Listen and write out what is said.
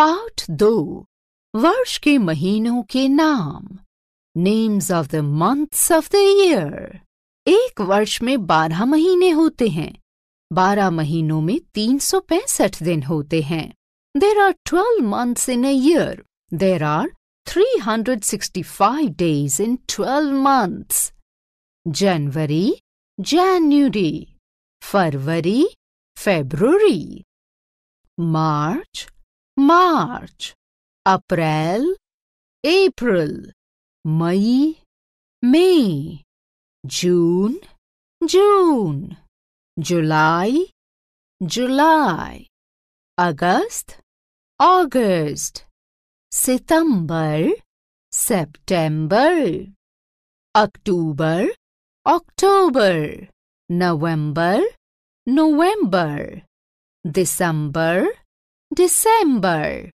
part दो वर्ष के महीनों के नाम names of the months of the year एक वर्ष में बारह महीने होते हैं बारह महीनों में तीन सौ पैंसठ दिन होते हैं there are twelve months in a year there are three hundred sixty five days in twelve months January January February February March March, April, April, May, May, June, June, July, July, August, August, September, September, October, October, November, November, December, December